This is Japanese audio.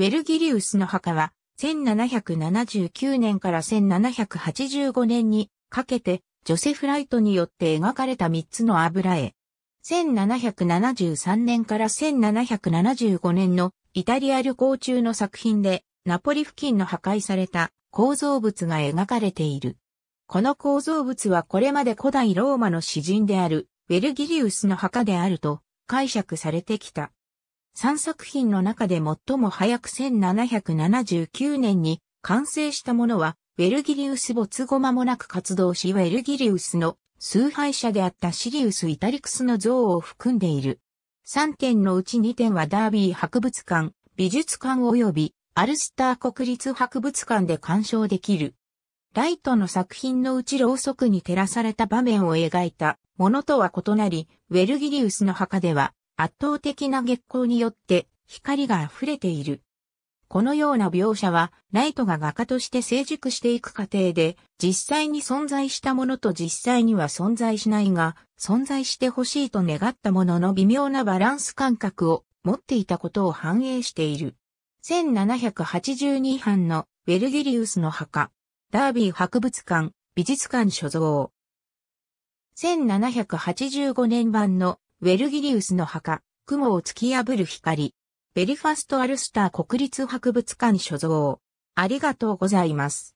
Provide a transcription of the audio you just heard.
ウェルギリウスの墓は、1779年から1785年にかけて、ジョセフ・ライトによって描かれた3つの油絵。1773年から1775年のイタリア旅行中の作品で、ナポリ付近の破壊された構造物が描かれている。この構造物はこれまで古代ローマの詩人であるウェルギリウスの墓であると解釈されてきた。3作品の中で最も早く1779年に完成したものは、ウェルギリウス没後間もなく活動し、ウェルギリウスの崇拝者であったシリウス・イタリクスの像を含んでいる。3点のうち2点はダービー博物館、美術館及びアルスター国立博物館で鑑賞できる。ライトの作品のうちろうそくに照らされた場面を描いたものとは異なり、ウェルギリウスの墓では圧倒的な月光によって光が溢れている。このような描写は、ライトが画家として成熟していく過程で、実際に存在したものと実際には存在しないが、存在してほしいと願ったものの微妙なバランス感覚を持っていたことを反映している。1782版のウェルギリウスの墓、ダービー博物館、美術館所蔵。1785年版のウェルギリウスの墓、雲を突き破る光、ベリファスト・アルスター国立博物館所蔵。ありがとうございます。